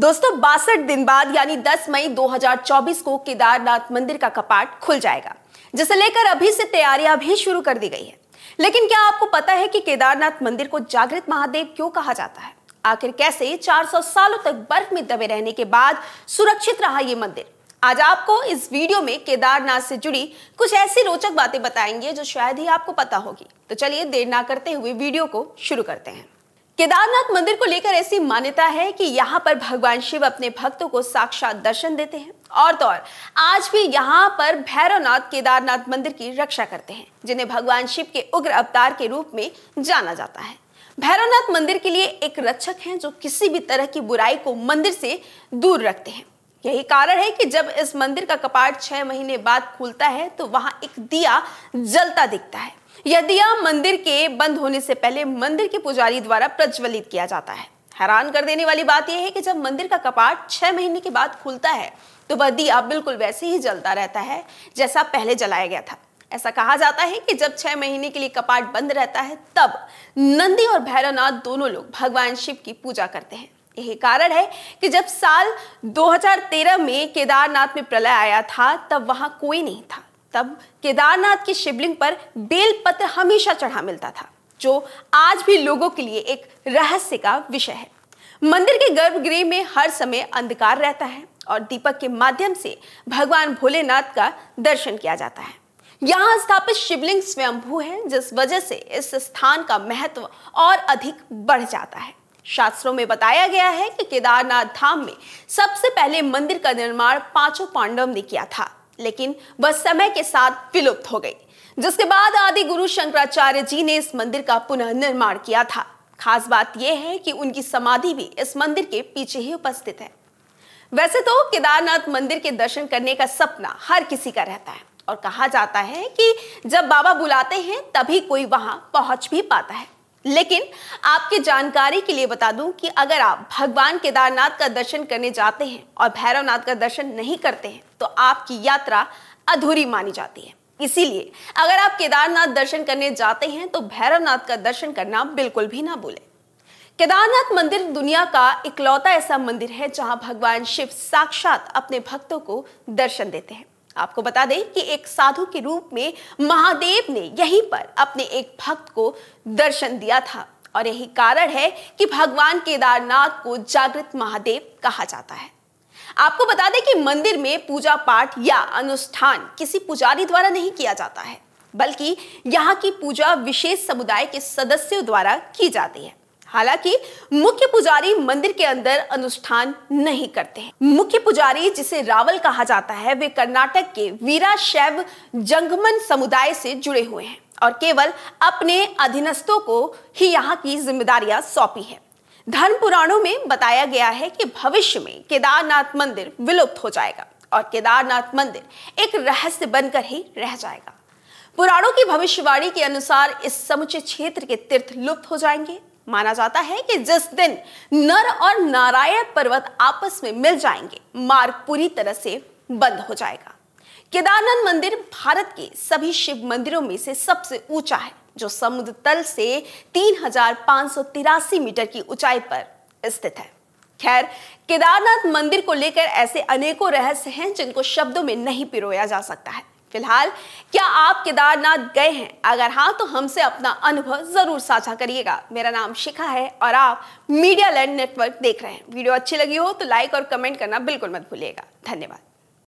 दोस्तों बासठ दिन बाद यानी 10 मई 2024 को केदारनाथ मंदिर का कपाट खुल जाएगा जिसे लेकर अभी से तैयारियां भी शुरू कर दी गई है लेकिन क्या आपको पता है कि केदारनाथ मंदिर को जागृत महादेव क्यों कहा जाता है आखिर कैसे 400 सालों तक बर्फ में दबे रहने के बाद सुरक्षित रहा ये मंदिर आज आपको इस वीडियो में केदारनाथ से जुड़ी कुछ ऐसी रोचक बातें बताएंगे जो शायद ही आपको पता होगी तो चलिए देर ना करते हुए वीडियो को शुरू करते हैं केदारनाथ मंदिर को लेकर ऐसी मान्यता है कि यहाँ पर भगवान शिव अपने भक्तों को साक्षात दर्शन देते हैं और तो और आज भी यहाँ पर भैरवनाथ केदारनाथ मंदिर की रक्षा करते हैं जिन्हें भगवान शिव के उग्र अवतार के रूप में जाना जाता है भैरवनाथ मंदिर के लिए एक रक्षक हैं जो किसी भी तरह की बुराई को मंदिर से दूर रखते हैं यही कारण है कि जब इस मंदिर का कपाट छह महीने बाद खुलता है तो वहां एक दिया जलता दिखता है यह दिया मंदिर के बंद होने से पहले मंदिर के पुजारी द्वारा प्रज्वलित किया जाता है हैरान कर देने वाली बात यह है कि जब मंदिर का कपाट छह महीने के बाद खुलता है तो वह दिया बिल्कुल वैसे ही जलता रहता है जैसा पहले जलाया गया था ऐसा कहा जाता है कि जब छह महीने के लिए कपाट बंद रहता है तब नंदी और भैरवनाथ दोनों लोग भगवान शिव की पूजा करते हैं यही कारण है कि जब साल 2013 में केदारनाथ में प्रलय आया था तब वहां कोई नहीं था तब केदारनाथ के शिवलिंग पर बेलपत्र हमेशा चढ़ा मिलता था जो आज भी लोगों के लिए एक रहस्य का विषय है मंदिर के गर्भगृह में हर समय अंधकार रहता है और दीपक के माध्यम से भगवान भोलेनाथ का दर्शन किया जाता है यहाँ स्थापित शिवलिंग स्वयंभू है जिस वजह से इस स्थान का महत्व और अधिक बढ़ जाता है शास्त्रों में बताया गया है कि केदारनाथ धाम में सबसे पहले मंदिर का निर्माण पांचों पांडव ने किया था लेकिन वह समय के साथ विलुप्त हो गई जिसके बाद आदि गुरु शंकराचार्य जी ने इस मंदिर का पुनः निर्माण किया था खास बात यह है कि उनकी समाधि भी इस मंदिर के पीछे ही उपस्थित है वैसे तो केदारनाथ मंदिर के दर्शन करने का सपना हर किसी का रहता है और कहा जाता है कि जब बाबा बुलाते हैं तभी कोई वहां पहुंच भी पाता है लेकिन आपके जानकारी के लिए बता दूं कि अगर आप भगवान केदारनाथ का दर्शन करने जाते हैं और भैरवनाथ का दर्शन नहीं करते हैं तो आपकी यात्रा अधूरी मानी जाती है इसीलिए अगर आप केदारनाथ दर्शन करने जाते हैं तो भैरवनाथ का दर्शन करना बिल्कुल भी ना भूलें केदारनाथ मंदिर दुनिया का इकलौता ऐसा मंदिर है जहां भगवान शिव साक्षात अपने भक्तों को दर्शन देते हैं आपको बता दें कि एक साधु के रूप में महादेव ने यहीं पर अपने एक भक्त को दर्शन दिया था और यही कारण है कि भगवान केदारनाथ को जागृत महादेव कहा जाता है आपको बता दें कि मंदिर में पूजा पाठ या अनुष्ठान किसी पुजारी द्वारा नहीं किया जाता है बल्कि यहाँ की पूजा विशेष समुदाय के सदस्यों द्वारा की जाती है हालांकि मुख्य पुजारी मंदिर के अंदर अनुष्ठान नहीं करते हैं मुख्य पुजारी जिसे रावल कहा जाता है वे कर्नाटक के वीरा शैव जंगमन समुदाय से जुड़े हुए हैं और केवल अपने अधीनस्थों को ही यहाँ की जिम्मेदारियां सौंपी है धर्म पुराणों में बताया गया है कि भविष्य में केदारनाथ मंदिर विलुप्त हो जाएगा और केदारनाथ मंदिर एक रहस्य बनकर ही रह जाएगा पुराणों की भविष्यवाणी के अनुसार इस समुचे क्षेत्र के तीर्थ लुप्त हो जाएंगे माना जाता है कि जिस दिन नर और नारायण पर्वत आपस में मिल जाएंगे मार्ग पूरी तरह से बंद हो जाएगा केदारनाथ मंदिर भारत के सभी शिव मंदिरों में से सबसे ऊंचा है जो समुद्र तल से तीन मीटर की ऊंचाई पर स्थित है खैर केदारनाथ मंदिर को लेकर ऐसे अनेकों रहस्य हैं जिनको शब्दों में नहीं पिरोया जा सकता है फिलहाल क्या आप केदारनाथ गए हैं अगर हाँ तो हमसे अपना अनुभव जरूर साझा करिएगा मेरा नाम शिखा है और आप मीडिया लैंड नेटवर्क देख रहे हैं वीडियो अच्छी लगी हो तो लाइक और कमेंट करना बिल्कुल मत भूलिएगा धन्यवाद